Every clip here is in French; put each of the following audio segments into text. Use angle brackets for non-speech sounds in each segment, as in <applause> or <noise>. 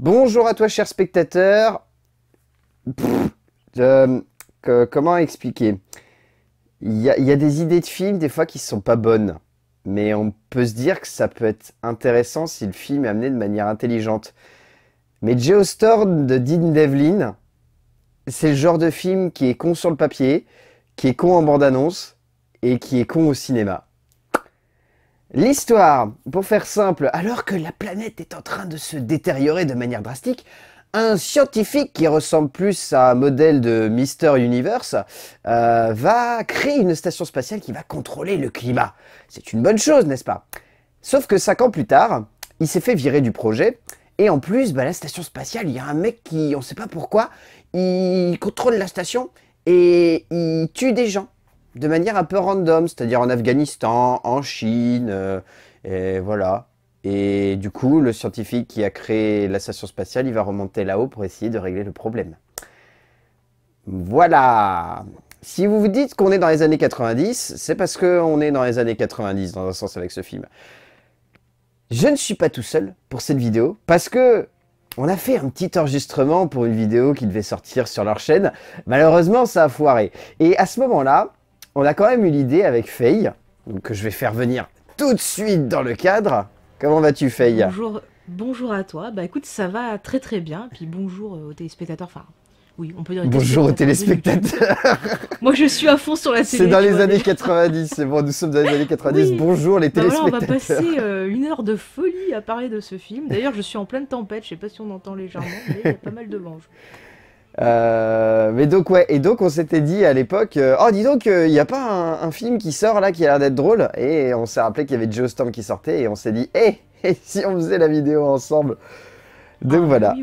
Bonjour à toi, cher spectateur. Euh, comment expliquer Il y, a, des idées de films, des fois, qui ne sont pas bonnes. Mais on peut se dire que ça peut être intéressant si le film est amené de manière intelligente. Mais Geostorm de Dean Devlin, c'est le genre de film qui est con sur le papier, qui est con en bande-annonce et qui est con au cinéma. L'histoire, pour faire simple, alors que la planète est en train de se détériorer de manière drastique, un scientifique qui ressemble plus à un modèle de Mister Universe euh, va créer une station spatiale qui va contrôler le climat. C'est une bonne chose, n'est-ce pas Sauf que 5 ans plus tard, il s'est fait virer du projet. Et en plus, bah, la station spatiale, il y a un mec qui, on ne sait pas pourquoi, il contrôle la station et il tue des gens de manière un peu random, c'est-à-dire en Afghanistan, en Chine, euh, et voilà. Et du coup, le scientifique qui a créé la station spatiale, il va remonter là-haut pour essayer de régler le problème. Voilà Si vous vous dites qu'on est dans les années 90, c'est parce qu'on est dans les années 90, dans un sens, avec ce film. Je ne suis pas tout seul pour cette vidéo, parce que on a fait un petit enregistrement pour une vidéo qui devait sortir sur leur chaîne. Malheureusement, ça a foiré. Et à ce moment-là, on a quand même eu l'idée avec Faye, donc que je vais faire venir tout de suite dans le cadre. Comment vas-tu Faye Bonjour, bonjour à toi. Bah écoute, ça va très très bien. Puis bonjour euh, aux téléspectateurs. Enfin, oui, on peut dire. Bonjour aux téléspectateurs. <laughs> Moi, je suis à fond sur la télé. <laughs> C'est dans les années 90. C'est bon, nous sommes dans les années 90. Bonjour les téléspectateurs. Bah on va passer euh, une heure de folie à parler de ce film. D'ailleurs, je suis en pleine tempête. Je sais pas si on entend légèrement, mais il y a pas mal de vent. Euh, mais donc ouais, et donc on s'était dit à l'époque, euh, oh dis donc, euh, il n'y a pas un, film qui sort là qui a l'air d'être drôle Et on s'est rappelé qu'il y avait Joe Storm qui sortait et on s'est dit, hé, eh, <laughs> si on faisait la vidéo ensemble Donc ah, voilà,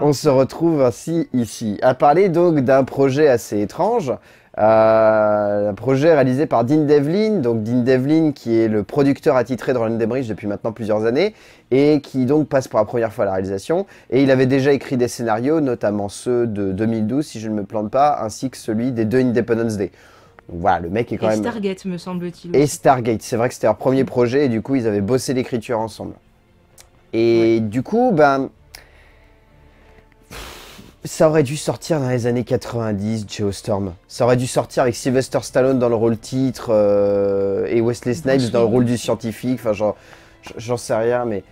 on se retrouve ainsi ici, à parler donc d'un projet assez étrange euh, un projet réalisé par Dean Devlin, donc Dean Devlin qui est le producteur attitré de Roland Emmerich depuis maintenant plusieurs années et qui donc passe pour la première fois à la réalisation. Et il avait déjà écrit des scénarios, notamment ceux de 2012 si je ne me plante pas, ainsi que celui des deux Independence Day. voilà, le mec est quand et même... Stargate me semble-t-il. Et Stargate, c'est vrai que c'était leur premier projet et du coup ils avaient bossé l'écriture ensemble. Et du coup, ben ça aurait dû sortir dans les années 90, Geostorm. Ça aurait dû sortir avec Sylvester Stallone dans le rôle titre euh, et Wesley Snipes dans le rôle du scientifique. Enfin, genre, j'en sais rien, mais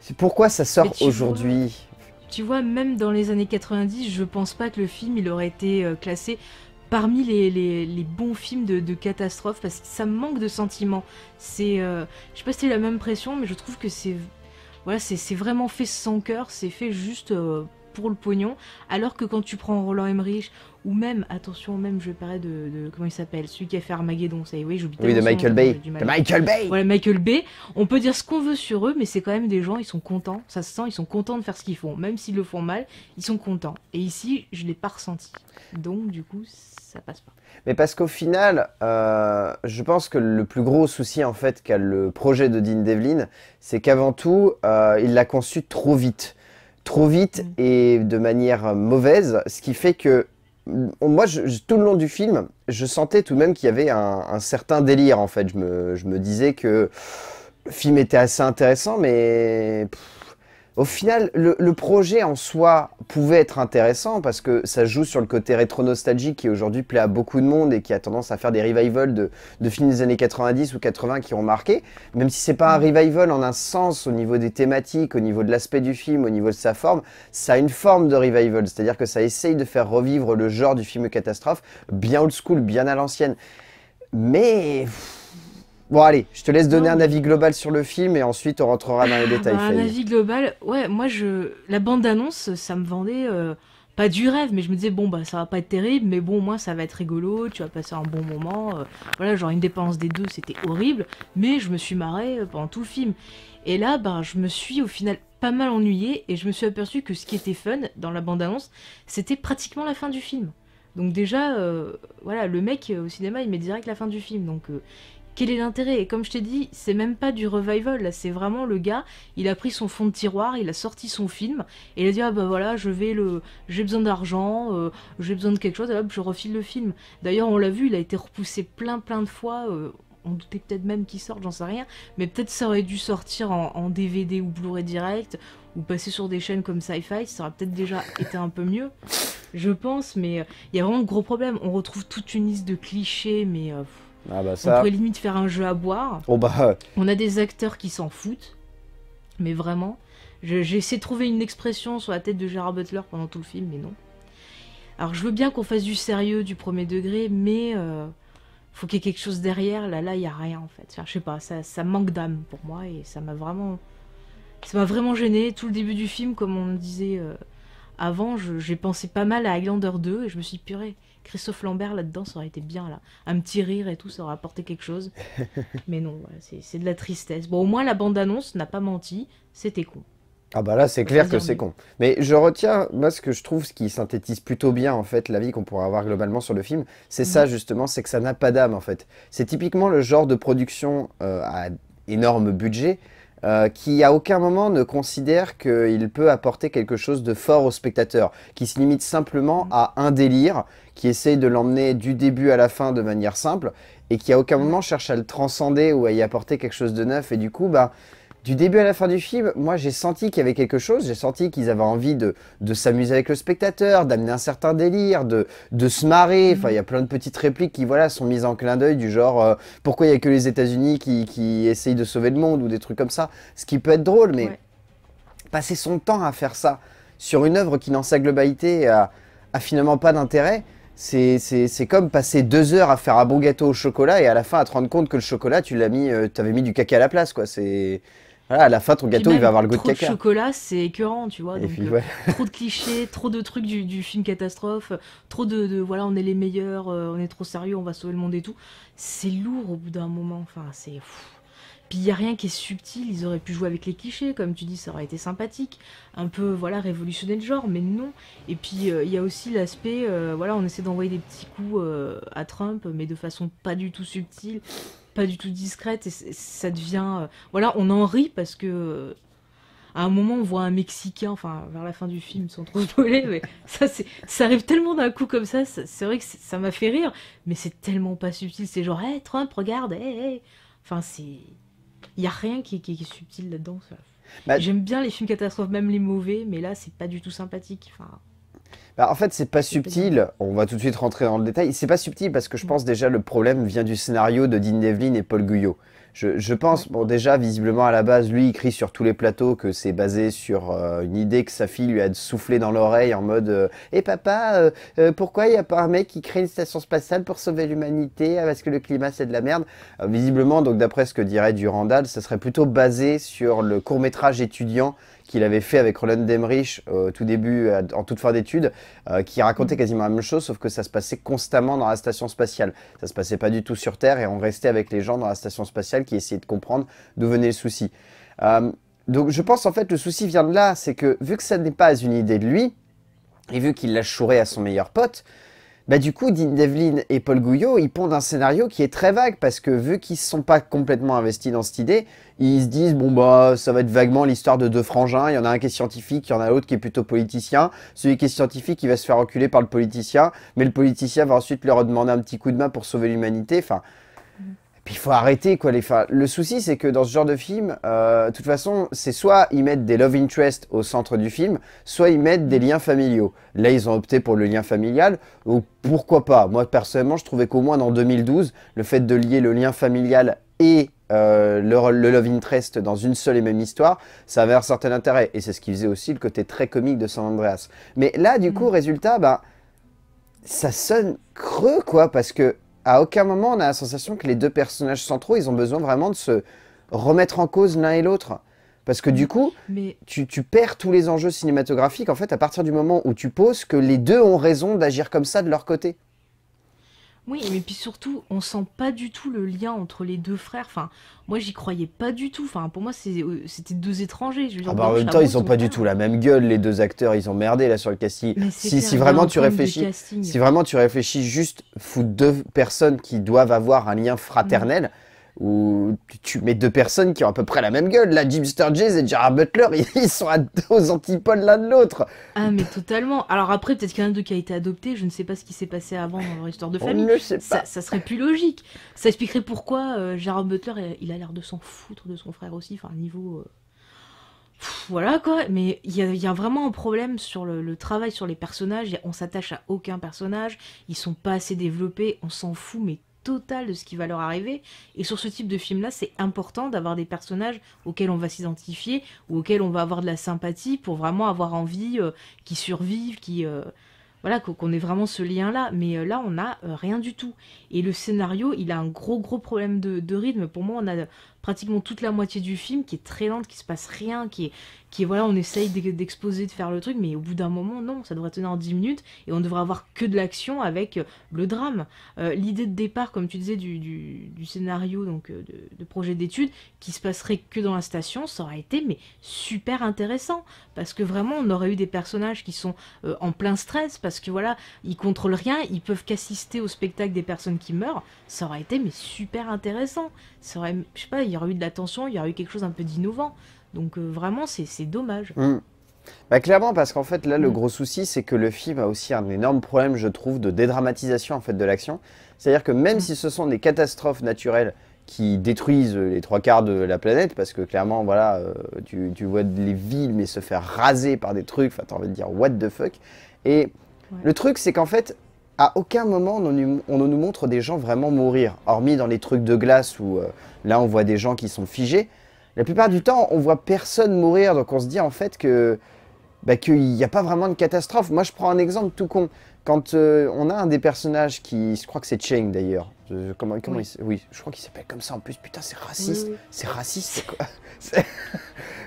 c'est pourquoi ça sort aujourd'hui. Tu vois, même dans les années 90, je pense pas que le film il aurait été euh, classé parmi les, bons films de, catastrophe parce que ça manque de sentiment. C'est, euh, je sais pas si t'as la même pression, mais je trouve que c'est, voilà, c'est vraiment fait sans cœur, c'est fait juste pour le pognon, alors que quand tu prends Roland Emmerich, ou même, attention, même je parlais de, de comment il s'appelle, celui qui a fait Armageddon, ça oui, j'oublie. Oui, euh, de Michael Bay. Michael Bay. Voilà, Michael Bay. On peut dire ce qu'on veut sur eux, mais c'est quand même des gens, ils sont contents, ça se sent, ils sont contents de faire ce qu'ils font, même s'ils le font mal, ils sont contents. Et ici, je l'ai pas ressenti. Donc, du coup, ça passe pas. Mais parce qu'au final, euh, je pense que le plus gros souci en fait qu'a le projet de Dean Devlin, c'est qu'avant tout, euh, il l'a conçu trop vite trop vite mm. et de manière mauvaise, ce qui fait que moi, tout le long du film, je sentais tout de même qu'il y avait un, certain délire en fait. Je me, disais que le film était assez intéressant, mais au final, le, projet en soi pouvait être intéressant parce que ça joue sur le côté rétro-nostalgique qui aujourd'hui plaît à beaucoup de monde et qui a tendance à faire des revivals de, films des années 90 ou 80 qui ont marqué. Même si c'est pas un revival en un sens au niveau des thématiques, au niveau de l'aspect du film, au niveau de sa forme, ça a une forme de revival. C'est-à-dire que ça essaye de faire revivre le genre du film catastrophe bien old school, bien à l'ancienne. Mais... Bon, allez, je te laisse donner un avis global sur le film et ensuite on rentrera dans les ah, détails. un avis global, ouais, moi, je la bande-annonce, ça me vendait euh, pas du rêve, mais je me disais, bon, bah ça va pas être terrible, mais bon, moi ça va être rigolo, tu vas passer un bon moment. Euh, voilà, genre une dépendance des deux, c'était horrible, mais je me suis marrée euh, pendant tout le film. Et là, bah, je me suis au final pas mal ennuyée et je me suis aperçu que ce qui était fun dans la bande-annonce, c'était pratiquement la fin du film. Donc déjà, voilà, le mec au cinéma, il met direct la fin du film. Donc quel est l'intérêt Et comme je t'ai dit, c'est même pas du revival, là, c'est vraiment le gars, il a pris son fond de tiroir, il a sorti son film, et il a dit, ah bah voilà, je vais le... j'ai besoin d'argent, euh, j'ai besoin de quelque chose, et hop, je refile le film. D'ailleurs, on l'a vu, il a été repoussé plein plein de fois, euh, on doutait peut-être même qu'il sorte, j'en sais rien, mais peut-être ça aurait dû sortir en, DVD ou Blu-ray direct, ou passer sur des chaînes comme Sci-Fi, ça aurait peut-être déjà été un peu mieux, je pense, mais euh, il y a vraiment gros problème, on retrouve toute une liste de clichés, mais... Ah bah on pourrait limite faire un jeu à boire. Oh bah, on a des acteurs qui s'en foutent, mais vraiment. J'ai essayé de trouver une expression sur la tête de Gérard Butler pendant tout le film, mais non. Alors je veux bien qu'on fasse du sérieux, du premier degré, mais il euh, faut qu'il y ait quelque chose derrière. Là, là, il y a rien en fait. je sais pas, ça, ça manque d'âme pour moi et ça m'a vraiment, ça m'a vraiment gêné. Tout le début du film, comme on disait euh, avant, j'ai pensé pas mal à Highlander 2 et je me suis dit, purée. Christophe Lambert là-dedans, ça aurait été bien là. Un petit rire et tout, ça aurait apporté quelque chose. <laughs> Mais non, c'est de la tristesse. Bon, au moins la bande-annonce n'a pas menti, c'était con. Ah bah là c'est clair que c'est con. Mais je retiens, moi ce que je trouve, ce qui synthétise plutôt bien en fait l'avis qu'on pourrait avoir globalement sur le film, c'est ça mhm. justement, c'est que ça n'a pas d'âme en fait. C'est typiquement le genre de production euh, à énorme budget euh, qui à aucun moment ne considère qu'il peut apporter quelque chose de fort au spectateur, qui se limite simplement mm. à un délire, qui essaye de l'emmener du début à la fin de manière simple, et qui à aucun mm. moment cherche à le transcender ou à y apporter quelque chose de neuf. Et du coup, bah, du début à la fin du film, moi j'ai senti qu'il y avait quelque chose, j'ai senti qu'ils avaient envie de, s'amuser avec le spectateur, d'amener un certain délire, de, de se marrer. Enfin, il y a plein de petites répliques qui voilà, sont mises en clin d'œil, du genre euh, pourquoi il n'y a que les États-Unis qui, essayent de sauver le monde ou des trucs comme ça. Ce qui peut être drôle, mais passer son temps à faire ça sur une œuvre qui, dans sa globalité, a, finalement pas d'intérêt. C'est comme passer deux heures à faire un bon gâteau au chocolat et à la fin à te rendre compte que le chocolat, tu l'as mis, euh, Tu avais mis du caca à la place, quoi. C'est à la fin, ton gâteau, il va avoir le goût de caca. Trop de chocolat, c'est écœurant, tu vois. Euh, trop de clichés, <laughs> trop de trucs du, film catastrophe, trop de, voilà, on est les meilleurs, euh, on est trop sérieux, on va sauver le monde et tout. C'est lourd au bout d'un moment. Enfin, c'est. Puis il n'y a rien qui est subtil, ils auraient pu jouer avec les clichés, comme tu dis, ça aurait été sympathique, un peu voilà révolutionner le genre, mais non. Et puis euh, il y a aussi l'aspect, voilà, on essaie d'envoyer des petits coups à Trump, mais de façon pas du tout subtile, pas du tout discrète et ça devient euh, voilà on en rit parce que euh, à un moment on voit un mexicain enfin vers la fin du film sans trop <laughs> spoiler mais ça c'est ça arrive tellement d'un coup comme ça, c'est vrai que ça m'a fait rire mais c'est tellement pas subtil c'est genre hey Trump regarde hey, enfin c'est il y a rien qui, qui, est subtil là-dedans bah, j'aime bien les films catastrophes même les mauvais mais là c'est pas du tout sympathique enfin bah, en fait, c'est pas subtil. On va tout de suite rentrer dans le détail. C'est pas subtil parce que je pense déjà le problème vient du scénario de Dean Devlin et Paul Guyot. Je, pense, bon, déjà, visiblement, à la base, lui, il crie sur tous les plateaux que c'est basé sur euh, une idée que sa fille lui a soufflé dans l'oreille en mode euh, eh, papa, euh, pourquoi il n'y a pas un mec qui crée une station spatiale pour sauver l'humanité ah, Parce que le climat, c'est de la merde. visiblement, donc, d'après ce que dirait Durandal, ça serait plutôt basé sur le court-métrage étudiant qu'il avait fait avec Roland Emmerich euh, tout début, en toute fin d'étude, euh, qui racontait quasiment la même chose, sauf que ça se passait constamment dans la station spatiale. Ça se passait pas du tout sur Terre et on restait avec les gens dans la station spatiale qui essayaient de comprendre d'où venait le souci. Euh, donc je pense en fait le souci vient de là, c'est que vu que ça n'est pas une idée de lui, et vu qu'il l'a chouré à son meilleur pote, bah du coup, Dean Devlin et Paul Gouillot, ils pondent un scénario qui est très vague parce que vu qu'ils ne sont pas complètement investis dans cette idée, ils se disent bon bah ça va être vaguement l'histoire de deux frangins, il y en a un qui est scientifique, il y en a l'autre qui est plutôt politicien. Celui qui est scientifique, il va se faire reculer par le politicien, mais le politicien va ensuite leur demander un petit coup de main pour sauver l'humanité. Enfin, puis il faut arrêter quoi les femmes Le souci c'est que dans ce genre de film, euh, de toute façon, c'est soit ils mettent des love interest au centre du film, soit ils mettent des liens familiaux. Là, ils ont opté pour le lien familial. Ou pourquoi pas Moi personnellement, je trouvais qu'au moins dans 2012, le fait de lier le lien familial et euh, le, love interest dans une seule et même histoire, ça avait un certain intérêt. Et c'est ce qui faisait aussi le côté très comique de San Andreas. Mais là, du mm. coup, résultat, bah, ça sonne creux, quoi, parce que à aucun moment on a la sensation que les deux personnages centraux, ils ont besoin vraiment de se remettre en cause l'un et l'autre. Parce que du coup, tu, tu, perds tous les enjeux cinématographiques en fait à partir du moment où tu poses que les deux ont raison d'agir comme ça de leur côté. Oui, mais puis surtout, on sent pas du tout le lien entre les deux frères. Enfin, moi, j'y croyais pas du tout. Enfin, pour moi, euh, c'était deux étrangers. Je veux ah dire, bah, en même temps, ils ont pas du tout la même gueule, les deux acteurs. Ils ont merdé là sur le casting. Si, vraiment tu réfléchis, si vraiment tu réfléchis juste, foutre deux personnes qui doivent avoir un lien fraternel. Mm où tu mets deux personnes qui ont à peu près la même gueule. la Jim Sturges et Gerard Butler, <laughs> ils sont à, aux antipodes l'un de l'autre. Ah, mais totalement. Alors après, peut-être qu'il y en a deux qui a été adopté. Je ne sais pas ce qui s'est passé avant dans leur histoire de famille. Ça, serait plus logique. Ça expliquerait pourquoi euh, Gerard Butler, il a l'air de s'en foutre de son frère aussi. Enfin, niveau. Euh, voilà quoi, mais il y, a vraiment un problème sur le, travail sur les personnages. on s'attache à aucun personnage, ils sont pas assez développés, on s'en fout, mais total de ce qui va leur arriver. Et sur ce type de film-là, c'est important d'avoir des personnages auxquels on va s'identifier ou auxquels on va avoir de la sympathie pour vraiment avoir envie euh, qu'ils survivent, qui euh, voilà, qu'on ait vraiment ce lien-là. Mais euh, là, on n'a rien du tout. Et le scénario, il a un gros gros problème de rythme. Pour moi, on a pratiquement toute la moitié du film qui est très lente, qui se passe rien, qui est, qui est voilà, on essaye d'exposer, de faire le truc, mais au bout d'un moment, non, ça devrait tenir en 10 minutes et on devrait avoir que de l'action avec euh, le drame. Euh, l'idée de départ, comme tu disais, du, du, scénario donc euh, de, projet d'étude, qui se passerait que dans la station, ça aurait été mais super intéressant parce que vraiment on aurait eu des personnages qui sont en plein stress parce que voilà, ils contrôlent rien, ils peuvent qu'assister au spectacle des personnes qui meurent, ça aurait été mais super intéressant. Ça aurait, je sais pas, il y aurait eu de l'attention, il y aurait eu quelque chose un peu d'innovant. Donc euh, vraiment, c'est dommage. Mm. Bah, clairement, parce qu'en fait, là, le mm. gros souci, c'est que le film a aussi un énorme problème, je trouve, de dédramatisation en fait, de l'action. C'est-à-dire que même mm. si ce sont des catastrophes naturelles qui détruisent les trois quarts de la planète, parce que clairement, voilà, euh, tu, vois les villes, mais se faire raser par des trucs, enfin, t'as envie de dire what the fuck. Et le truc, c'est qu'en fait, à aucun moment on, ne nous montre des gens vraiment mourir, hormis dans les trucs de glace où euh, là on voit des gens qui sont figés. La plupart du temps, on voit personne mourir, donc on se dit en fait que bah, qu'il n'y a pas vraiment de catastrophe. Moi, je prends un exemple tout con. Quand euh, on a un des personnages qui, je crois que c'est Cheng d'ailleurs, je, comment, oui. je crois qu'il s'appelle comme ça en plus. Putain, c'est raciste. C'est raciste, quoi.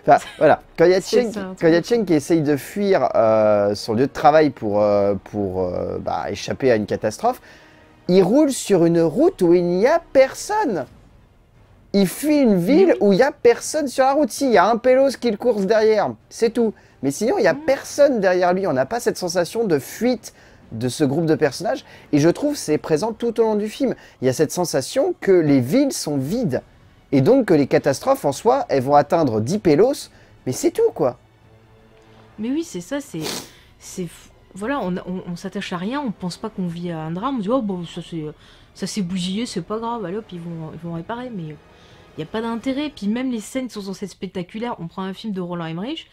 <laughs> voilà. Quand il y qui essaye de fuir euh, son lieu de travail pour, euh, pour euh, bah, échapper à une catastrophe, il roule sur une route où il n'y a personne. Il fuit une ville où il n'y a personne sur la route. il y a un pélos qui le course derrière, c'est tout. Mais sinon, il n'y a ah. personne derrière lui. On n'a pas cette sensation de fuite, de ce groupe de personnages. Et je trouve c'est présent tout au long du film. Il y a cette sensation que les villes sont vides. Et donc que les catastrophes en soi, elles vont atteindre 10 mais c'est tout quoi. Mais oui, c'est ça, c'est. c'est voilà, on, on, s'attache à rien, on pense pas qu'on vit à un drame, on dit oh bon, ça c'est bousillé, c'est pas grave, allez hop, ils vont, ils vont réparer, mais il n'y a pas d'intérêt. Puis même les scènes sont censées être spectaculaires, on prend un film de Roland Emmerich.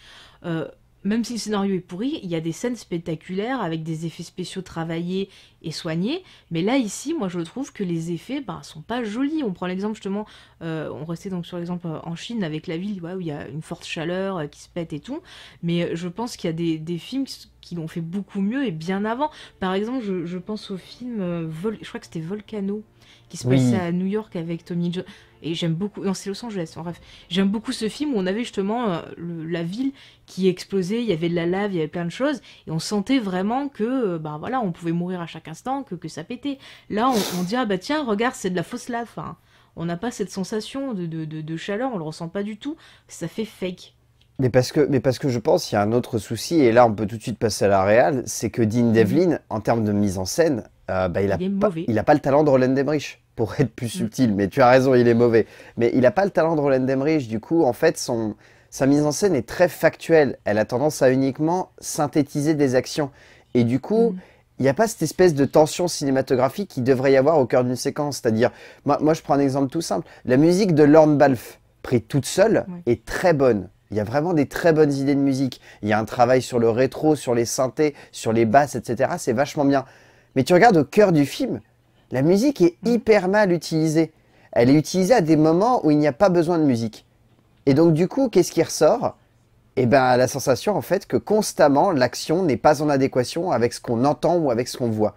Euh, même si le scénario est pourri, il y a des scènes spectaculaires avec des effets spéciaux travaillés et soignés. Mais là, ici, moi, je trouve que les effets ben, sont pas jolis. On prend l'exemple, justement, euh, on restait donc sur l'exemple euh, en Chine avec la ville où il y a une forte chaleur euh, qui se pète et tout. Mais je pense qu'il y a des, films qui l'ont fait beaucoup mieux et bien avant. Par exemple, je, pense au film, Vol je crois que c'était Volcano, qui se à New York avec Tommy Jones. Et j'aime beaucoup. Non, c'est Los Angeles, en bref. J'aime beaucoup ce film où on avait justement euh, la ville qui explosait, il y avait de la lave, il y avait plein de choses, et on sentait vraiment que, ben voilà, on pouvait mourir à chaque instant, que, que ça pétait. Là, on, on ah bah tiens, regarde, c'est de la fausse lave. on n'a pas cette sensation de, de, de, chaleur, on le ressent pas du tout, ça fait fake. Mais parce que, mais parce que je pense qu'il y a un autre souci, et là on peut tout de suite passer à la réelle, c'est que Dean mm-hmm. Devlin, en termes de mise en scène, euh, bah, il, il, pas, il, a pas, le talent de Roland Emmerich pour être plus mm. subtil, mais tu as raison, il est mauvais. Mais il n'a pas le talent de Roland Emmerich, du coup, en fait, son, sa mise en scène est très factuelle. Elle a tendance à uniquement synthétiser des actions. Et du coup, mm. il n'y a pas cette espèce de tension cinématographique qui devrait y avoir au cœur d'une séquence. C'est-à-dire, moi, moi, je prends un exemple tout simple. La musique de Lorne Balfe, prise toute seule, est très bonne. Il y a vraiment des très bonnes idées de musique. Il y a un travail sur le rétro, sur les synthés, sur les basses, etc. C'est vachement bien. Mais tu regardes au cœur du film, la musique est mm. hyper mal utilisée. Elle est utilisée à des moments où il n'y a pas besoin de musique. Et donc du coup, qu'est-ce qui ressort Eh ben, la sensation en fait que constamment l'action n'est pas en adéquation avec ce qu'on entend ou avec ce qu'on voit.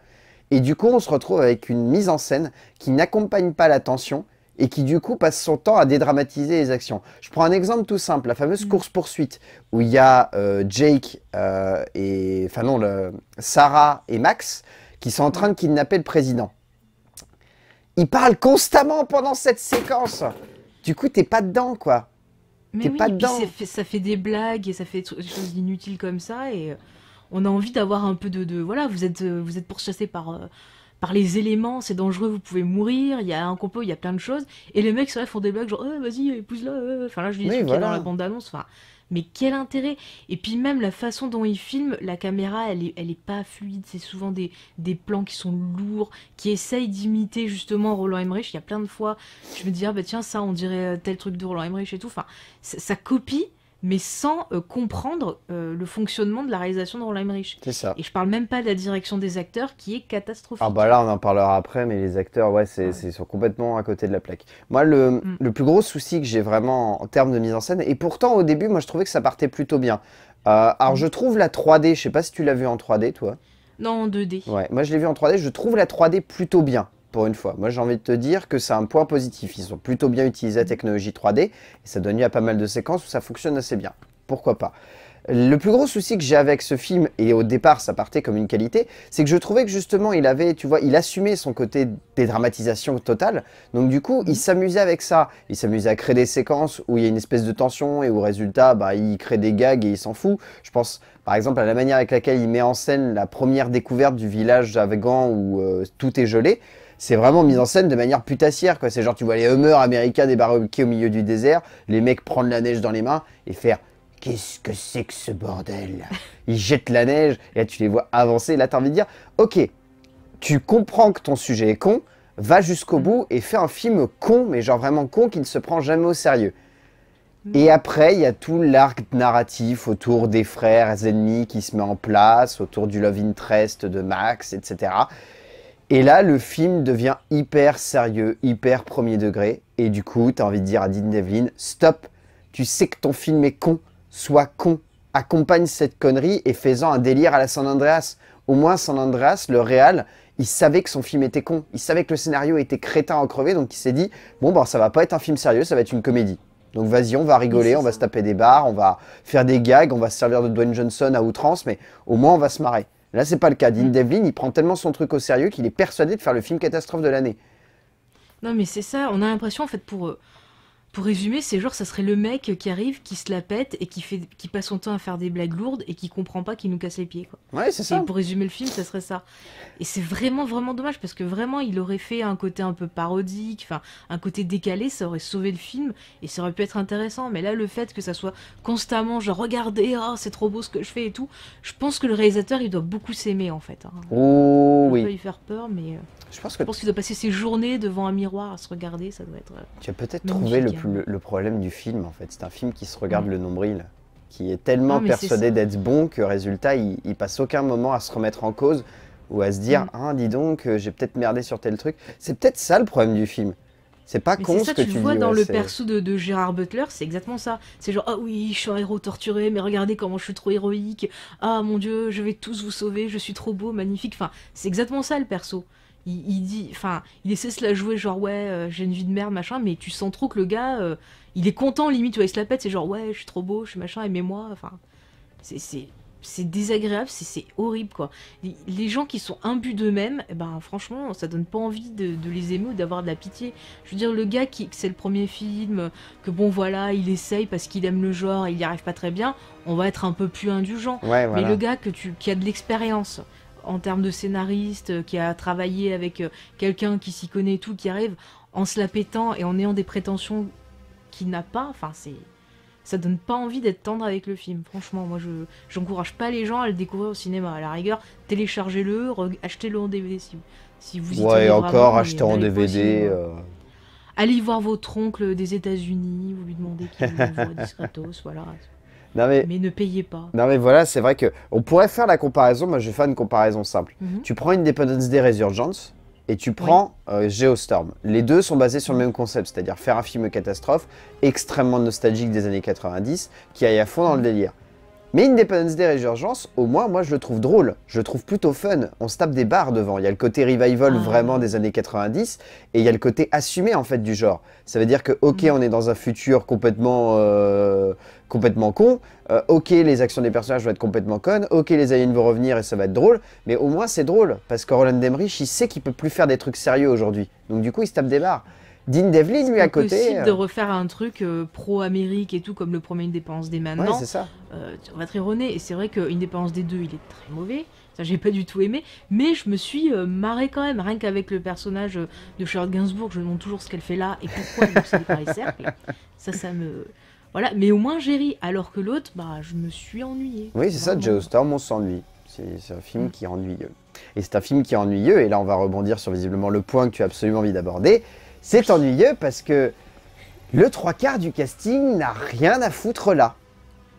Et du coup, on se retrouve avec une mise en scène qui n'accompagne pas l'attention tension et qui du coup passe son temps à dédramatiser les actions. Je prends un exemple tout simple, la fameuse mm. course-poursuite où il y a euh, Jake euh, et enfin non, le, Sarah et Max qui sont en mm. train de kidnapper le président il parle constamment pendant cette séquence. Du coup, t'es pas dedans, quoi. Mais oui, pas dedans. ça fait des blagues et ça fait des choses inutiles comme ça et euh, on a envie d'avoir un peu de, voilà, vous êtes euh, vous êtes pourchassé par euh, par les éléments, c'est dangereux, vous pouvez mourir, il y a un complot, il y a plein de choses et les mecs c'est vrai font des blagues genre vas-y épouse-la, enfin là je dis oui, est dans la bande d'annonce, enfin mais quel intérêt Et puis même la façon dont il filme, la caméra, elle est, elle est pas fluide, c'est souvent des, des plans qui sont lourds, qui essayent d'imiter justement Roland Emmerich. Il y a plein de fois, je me dis, ah bah tiens, ça, on dirait euh, tel truc de Roland Emmerich et tout. Enfin, ça copie, mais sans euh, comprendre euh, le fonctionnement de la réalisation de Roland Emmerich. C'est ça. Et je parle même pas de la direction des acteurs qui est catastrophique. Ah bah là on en parlera après, mais les acteurs, ouais, c'est sont complètement à côté de la plaque. Moi, le, mm. le plus gros souci que j'ai vraiment en termes de mise en scène, et pourtant au début, moi je trouvais que ça partait plutôt bien. Euh, alors je trouve la 3D, je sais pas si tu l'as vu en 3D toi. Non, en 2D. Ouais, moi je l'ai vu en 3D, je trouve la 3D plutôt bien pour une fois. Moi, j'ai envie de te dire que c'est un point positif. Ils ont plutôt bien utilisé la technologie 3D et ça donne lieu à pas mal de séquences où ça fonctionne assez bien. Pourquoi pas le plus gros souci que j'ai avec ce film, et au départ ça partait comme une qualité, c'est que je trouvais que justement il avait, tu vois, il assumait son côté des dramatisations totale. Donc du coup, il mhm. s'amusait avec ça. Il s'amusait à créer des séquences où il y a une espèce de tension et au résultat, bah, il crée des gags et il s'en fout. Je pense par exemple à la manière avec laquelle il met en scène la première découverte du village Gand où euh, tout est gelé c'est vraiment mis en scène de manière putassière, quoi. C'est genre, tu vois les hummers américains débarquer au milieu du désert, les mecs prendre la neige dans les mains et faire Qu'est-ce que c'est que ce bordel Ils jettent la neige et là, tu les vois avancer. Et là, t'as envie de dire Ok, tu comprends que ton sujet est con, va jusqu'au mm. bout et fais un film con, mais genre vraiment con, qui ne se prend jamais au sérieux. Mm. Et après, il y a tout l'arc narratif autour des frères ennemis qui se met en place, autour du love interest de Max, etc. Et là, le film devient hyper sérieux, hyper premier degré. Et du coup, tu as envie de dire à Dean Devlin, stop, tu sais que ton film est con, sois con, accompagne cette connerie et fais-en un délire à la San Andreas. Au moins, San Andreas, le réal, il savait que son film était con, il savait que le scénario était crétin en crevé, donc il s'est dit, bon, ben, ça va pas être un film sérieux, ça va être une comédie. Donc vas-y, on va rigoler, on va se taper des bars, on va faire des gags, on va se servir de Dwayne Johnson à outrance, mais au moins on va se marrer. Là, c'est pas le cas. Dean mm. Devlin, il prend tellement son truc au sérieux qu'il est persuadé de faire le film catastrophe de l'année. Non, mais c'est ça. On a l'impression, en fait, pour euh, pour résumer, c'est genre, ça serait le mec qui arrive, qui se la pète et qui, fait, qui passe son temps à faire des blagues lourdes et qui comprend pas qu'il nous casse les pieds. Quoi. Ouais, c'est ça. Et pour résumer le film, ça serait ça. Et c'est vraiment, vraiment dommage parce que vraiment, il aurait fait un côté un peu parodique, enfin, un côté décalé, ça aurait sauvé le film et ça aurait pu être intéressant. Mais là, le fait que ça soit constamment, genre, regardez, oh, c'est trop beau ce que je fais et tout, je pense que le réalisateur, il doit beaucoup s'aimer en fait. Hein. Oh, oui. oui. peut lui faire peur, mais. Euh, je pense que. qu'il doit passer ses journées devant un miroir à se regarder, ça doit être. Euh, tu as peut-être trouvé hein. le, problème du film en fait. C'est un film qui se regarde le nombril, qui est tellement ah, persuadé d'être bon que résultat, il, il, passe aucun moment à se remettre en cause ou à se dire mm. ah dis donc euh, j'ai peut-être merdé sur tel truc. C'est peut-être ça le problème du film. C'est pas con ce que tu, tu vois dans le perso de, de, Gérard Butler, c'est exactement ça. C'est genre ah oui, je suis un héros torturé, mais regardez comment je suis trop héroïque. Ah mon dieu, je vais tous vous sauver, je suis trop beau, magnifique. Enfin, c'est exactement ça le perso il, dit, enfin, il essaie de se la jouer genre ouais, euh, j'ai une vie de merde machin, mais tu sens trop que le gars, euh, il est content limite vois, il se la pète, c'est genre ouais, je suis trop beau, je suis machin, aimez-moi, enfin, c'est c'est désagréable, c'est horrible quoi. Les gens qui sont imbus d'eux-mêmes, eh ben franchement, ça donne pas envie de, les aimer ou d'avoir de la pitié. Je veux dire, le gars qui c'est le premier film, que bon voilà, il essaye parce qu'il aime le genre, et il n'y arrive pas très bien, on va être un peu plus indulgent. Mais le gars que tu, qui a de l'expérience, en termes de scénariste, euh, qui a travaillé avec euh, quelqu'un qui s'y connaît et tout, qui arrive en se la pétant et en ayant des prétentions qu'il n'a pas, enfin c'est ça donne pas envie d'être tendre avec le film. Franchement, moi je j'encourage pas les gens à le découvrir au cinéma. À la rigueur, téléchargez-le, achetez-le en DVD si, vous y Ouais, encore acheter en DVD. Euh. Allez voir votre oncle des États-Unis, vous lui demandez qu'il vous <laughs> voit discretos, voilà mais... ne payez pas. Non mais voilà, c'est vrai que on pourrait faire la comparaison. Moi, je vais faire une comparaison simple. Mhm. Tu prends Independence des Resurgence et tu prends euh, Geostorm. Les deux sont basés sur le même concept, c'est-à-dire faire un film catastrophe extrêmement nostalgique des années 90 qui aille à fond dans le délire. Mais Independence Day Resurgence, au moins, moi, je le trouve drôle. Je le trouve plutôt fun. On se tape des barres devant. Il y a le côté revival ah. vraiment des années 90 et il y a le côté assumé, en fait, du genre. Ça veut dire que, ok, mm. on est dans un futur complètement, euh, complètement con. Euh, ok, les actions des personnages vont être complètement connes. Ok, les aliens vont revenir et ça va être drôle. Mais au moins, c'est drôle parce que Roland Emmerich, il sait qu'il peut plus faire des trucs sérieux aujourd'hui. Donc, du coup, il se tape des barres. Dean Devlin, lui, à côté. Possible de euh. refaire un truc euh, pro-Amérique et tout, comme le premier Indépendance des maintenant. Ouais, c'est ça. Euh, on va être erroné, et c'est vrai qu'Une dépense des deux, il est très mauvais. Ça, j'ai pas du tout aimé, mais je me suis marré quand même, rien qu'avec le personnage de Charlotte Gainsbourg, je me demande toujours ce qu'elle fait là et pourquoi elle est par les cercles. <laughs> Ça, ça me. Voilà, mais au moins j'ai ri, alors que l'autre, bah, je me suis ennuyé. Oui, c'est ça, Joe Storm, on s'ennuie. C'est un film mm. qui est ennuyeux. Et c'est un film qui est ennuyeux, et là on va rebondir sur visiblement le point que tu as absolument envie d'aborder, c'est ennuyeux parce que le trois quarts du casting n'a rien à foutre là.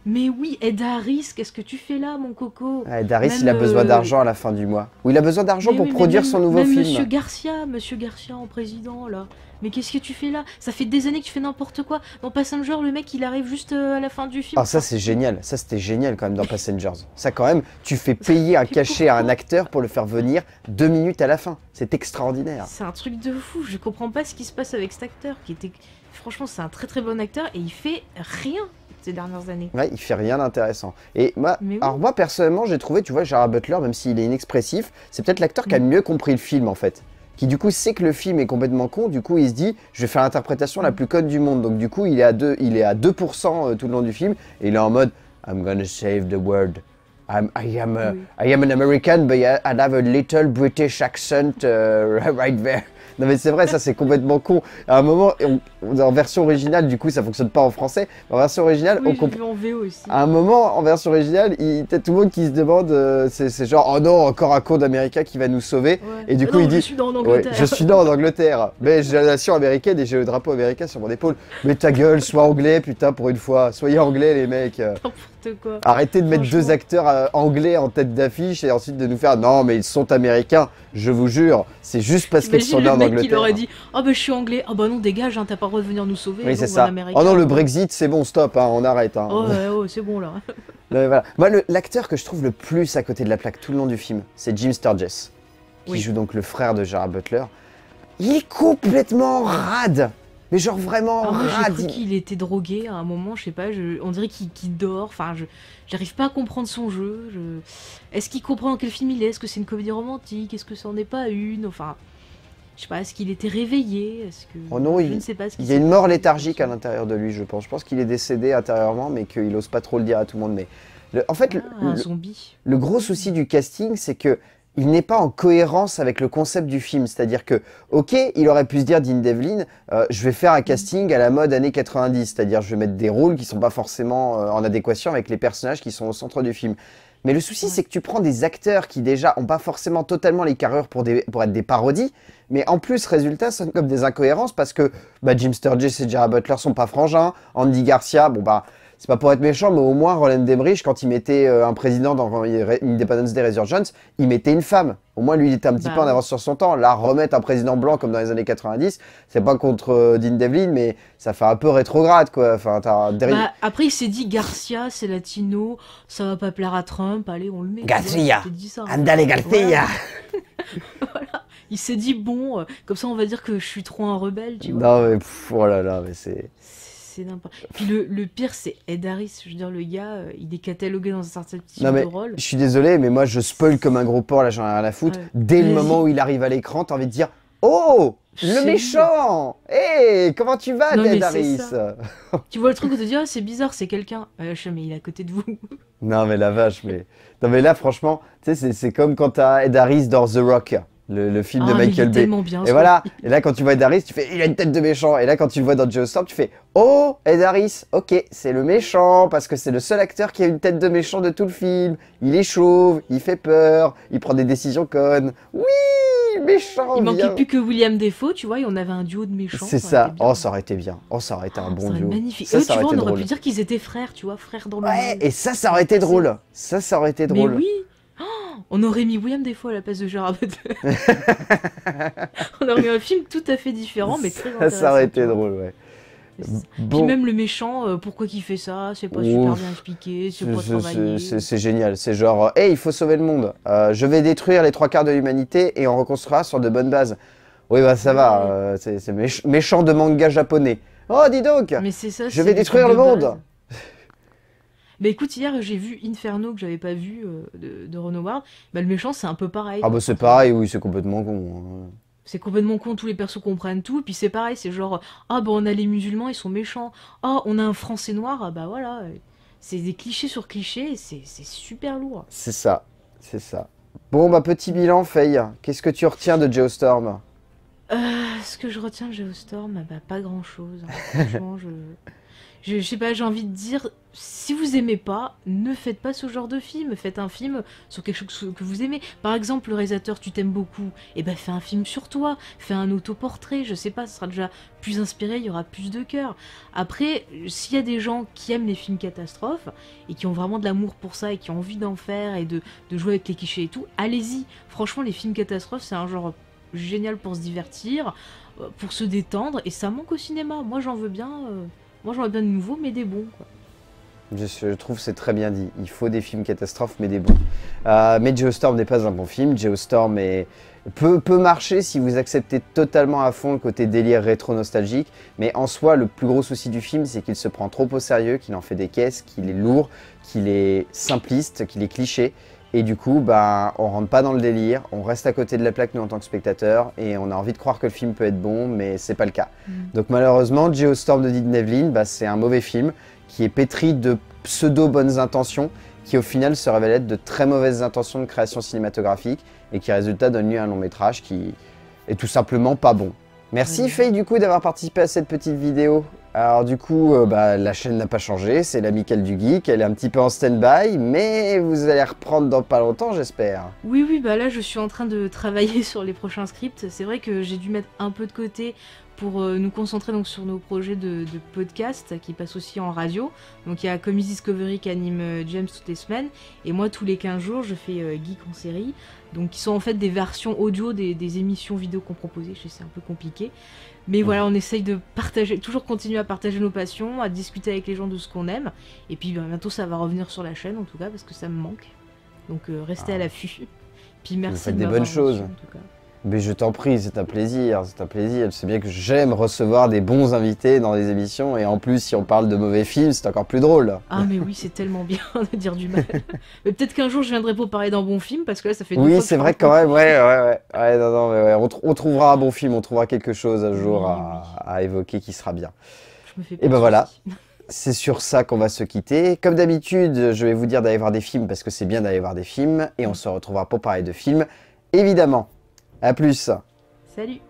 Mais oui, Ed Harris, qu'est-ce que tu fais là, mon coco ah, Ed Harris, il a besoin euh, d'argent à la fin du mois. Ou il a besoin d'argent pour produire son nouveau film. Monsieur Garcia, Monsieur Garcia en président, là. Mais qu'est-ce que tu fais là Ça fait des années que tu fais n'importe quoi. Dans Passengers, le mec, il arrive juste euh, à la fin du film. Ah, ça, c'est génial. Ça, c'était génial quand même dans Passengers. ça, quand même, tu fais payer un cachet à un acteur pour le faire venir deux minutes à la fin. C'est extraordinaire. C'est un truc de fou. Je comprends pas ce qui se passe avec cet acteur qui était. Franchement, c'est un très très bon acteur et il fait rien dernières années. Ouais, il fait rien d'intéressant. Et moi, alors moi personnellement, j'ai trouvé, tu vois, Gerard Butler, même s'il est inexpressif, c'est peut-être l'acteur qui a mm. mieux compris le film en fait. Qui du coup sait que le film est complètement con, du coup il se dit je vais faire l'interprétation la plus conne du monde. Donc du coup il est à 2, il est à 2% euh, tout le long du film et il est en mode I'm gonna save the world. I, am I am an American but I have a little British accent euh, <laughs> right there. Non mais c'est vrai, ça c'est complètement con. À un moment, en version originale, du coup ça fonctionne pas en français. En version originale, oui, on aussi. À un moment, en version originale, il y tout le monde qui se demande, euh, c'est genre, oh non, encore un con d'Américain qui va nous sauver. Et du ah coup il dit, je suis dans l'Angleterre. je suis dans l'Angleterre, mais j'ai la nation américaine et j'ai le drapeau américain sur mon épaule. Mais ta gueule, sois anglais, putain, pour une fois. Soyez anglais les mecs. Arrêtez de mettre deux acteurs euh, anglais en tête d'affiche et ensuite de nous faire non, mais ils sont américains, je vous jure, c'est juste parce qu'ils sont là Angleterre. Il aurait dit ah, ben je suis anglais, oh, non, dégage, hein, t'as pas le droit de venir nous sauver. Oui, c'est ça. Oh non, le Brexit, c'est bon, stop, hein, on arrête. Hein. Oh, <laughs> ouais, c'est bon là. l'acteur que je trouve le plus à côté de la plaque tout le long du film, c'est Jim Sturgess, qui joue donc le frère de Gerard Butler. Il est complètement rade mais genre vraiment radin. J'ai qu'il était drogué à un moment, je sais pas, on dirait qu'il dort, enfin je j'arrive pas à comprendre son jeu. Est-ce qu'il comprend dans quel film il est Est-ce que c'est une comédie romantique Est-ce que ça en est pas une Enfin, je sais pas, est-ce qu'il était réveillé est que... Oh non, il, ne pas. il y a une mort léthargique à l'intérieur de lui, je pense. Je pense qu'il est décédé intérieurement, mais qu'il ose pas trop le dire à tout le monde. Mais en fait, ah, un zombie. le, gros souci du casting, c'est que il n'est pas en cohérence avec le concept du film. C'est-à-dire que, ok, il aurait pu se dire, Dean Devlin, euh, je vais faire un casting à la mode années 90, c'est-à-dire je vais mettre des rôles qui ne sont pas forcément euh, en adéquation avec les personnages qui sont au centre du film. Mais le souci, c'est que tu prends des acteurs qui déjà n'ont pas forcément totalement les carrures pour, être des parodies, mais en plus, résultat, sonne comme des incohérences parce que bah, Jim Sturgis et Gerard Butler sont pas frangins, Andy Garcia, bon bah c'est pas pour être méchant, mais au moins Roland Emmerich, quand il mettait euh, un président dans Independence Day Resurgence, il mettait une femme. Au moins, lui, il était un petit bah peu en avance sur son temps. Là, remettre un président blanc comme dans les années 90, c'est pas contre euh, Dean Devlin, mais ça fait un peu rétrograde, quoi. Enfin, bah, après, il s'est dit Garcia, c'est latino, ça va pas plaire à Trump, allez, on le met. Garcia Andale Garcia <laughs> Il s'est dit, bon, euh, comme ça, on va dire que je suis trop un rebelle, tu vois. Non, mais pff, oh là là, mais c'est. Puis le, pire, c'est Ed Harris. Je veux dire, le gars, euh, il est catalogué dans un certain type de rôle. Je suis désolé, mais moi, je spoil comme un gros porc, là, j'en ai rien à foutre. Dès le moment où il arrive à l'écran, t'as envie de dire Oh le méchant Hé Comment tu vas, Ed Harris <laughs> Tu vois le truc où tu te dis, ah, c'est bizarre, c'est quelqu'un. Ah, mais il est à côté de vous. non, mais la vache, mais. Non, mais là, franchement, tu sais, c'est comme quand t'as Ed Harris dans The Rock le, film de ah, Michael Bay. Bien, et voilà. Et là, quand tu vois Harris, tu fais il a une tête de méchant. Et là, quand tu le vois dans Joe Storm, tu fais oh, Ed Harris, ok, c'est le méchant parce que c'est le seul acteur qui a une tête de méchant de tout le film. Il est chauve, il fait peur, il prend des décisions connes. Oui, méchant. Il manquait plus que William Defoe, tu vois, et on avait un duo de méchants. C'est ça. Oh, ça aurait été bien. Oh, ça aurait été un oh, bon duo. Magnifique. tu vois, on aurait pu dire qu'ils étaient frères, tu vois, frères dans le. Ouais. Et ça, ça aurait été drôle. Ça, ça aurait été drôle. oui. Oh, on aurait mis William des Defoe à la place de Gérard Butler. <laughs> on aurait mis un film tout à fait différent, mais très Ça aurait été drôle, ouais. Puis même le méchant, euh, pourquoi il fait ça C'est pas super bien expliqué, c'est pas travaillé. C'est génial, c'est genre, hé, euh, il faut sauver le monde. Euh, je vais détruire les trois quarts de l'humanité et on reconstruira sur de bonnes bases. Oui, bah ça va, c'est méchant de manga japonais. Oh, dis donc Mais c'est ça, Je vais détruire le monde bah écoute, hier j'ai vu Inferno que j'avais pas vu euh, de, de Ron Bah le méchant c'est un peu pareil. Ah bah c'est pareil, oui, c'est complètement con. Hein. C'est complètement con, tous les persos comprennent tout. Puis c'est pareil, c'est genre ah bah on a les musulmans, ils sont méchants. Ah on a un français noir, ah bah voilà. C'est des clichés sur clichés, c'est c'est super lourd. C'est ça, c'est ça. Bon, bah petit bilan, Faye. Qu'est-ce que tu retiens de Geostorm Euh, ce que je retiens de Geostorm, bah pas grand chose. Hein. Franchement, je je, sais pas, j'ai envie de dire, si vous aimez pas, ne faites pas ce genre de film. Faites un film sur quelque chose que vous aimez. Par exemple, le réalisateur, tu t'aimes beaucoup, et eh ben fais un film sur toi, fais un autoportrait, je sais pas, ce sera déjà plus inspiré, il y aura plus de cœur. Après, s'il y a des gens qui aiment les films catastrophes, et qui ont vraiment de l'amour pour ça, et qui ont envie d'en faire, et de, jouer avec les clichés et tout, allez-y. Franchement, les films catastrophes, c'est un genre génial pour se divertir, euh, pour se détendre, et ça manque au cinéma. Moi, j'en veux bien. Euh. Moi, j'en ai de nouveaux, mais des bons, quoi. Je, trouve c'est très bien dit. Il faut des films catastrophes, mais des bons. Euh, mais Geostorm n'est pas un bon film. Geostorm est... peut, peut marcher si vous acceptez totalement à fond le côté délire rétro-nostalgique. Mais en soi, le plus gros souci du film, c'est qu'il se prend trop au sérieux, qu'il en fait des caisses, qu'il est lourd, qu'il est simpliste, qu'il est cliché. Et du coup, on ben, on rentre pas dans le délire, on reste à côté de la plaque, nous, en tant que spectateurs, et on a envie de croire que le film peut être bon, mais c'est pas le cas. Mm. Donc malheureusement, Geostorm de Dean Nevelin, c'est un mauvais film qui est pétri de pseudo-bonnes intentions, qui au final se révèlent être de très mauvaises intentions de création cinématographique, et qui résultat donne lieu à un long métrage qui est tout simplement pas bon. Merci Faye du coup d'avoir participé à cette petite vidéo. Alors du coup, euh, bah, la chaîne n'a pas changé, c'est l'amicale du geek, elle est un petit peu en stand-by, mais vous allez reprendre dans pas longtemps j'espère. Oui oui, bah là je suis en train de travailler <laughs> sur les prochains scripts, c'est vrai que j'ai dû mettre un peu de côté pour euh, nous concentrer donc sur nos projets de, podcast qui passent aussi en radio. Donc il y a Comic Discovery qui anime euh, James toutes les semaines et moi tous les 15 jours je fais Geek en série donc qui sont en fait des versions audio des, émissions vidéo qu'on proposait. Je sais, c'est un peu compliqué. Mais voilà, on essaye de partager, toujours continuer à partager nos passions, à discuter avec les gens de ce qu'on aime. Et puis ben, bientôt, ça va revenir sur la chaîne, en tout cas, parce que ça me manque. Donc euh, restez ah. à l'affût. Puis merci. de des bonnes choses. en tout cas. Mais je t'en prie, c'est un plaisir, c'est un plaisir. C'est bien que j'aime recevoir des bons invités dans les émissions et en plus, si on parle de mauvais films, c'est encore plus drôle. Ah mais oui, c'est tellement bien <laughs> de dire du mal. mais peut-être qu'un jour, je viendrai pour parler d'un bon film parce que là, ça fait. Oui, c'est vrai quand même. Ouais, ouais, ouais. non, non, mais ouais. On, trouvera un bon film, on trouvera quelque chose un jour à, à, évoquer qui sera bien. Je me fais et ben voilà. <laughs> c'est sur ça qu'on va se quitter. Comme d'habitude, je vais vous dire d'aller voir des films parce que c'est bien d'aller voir des films et on se retrouvera pour parler de films, évidemment. A plus. Salut.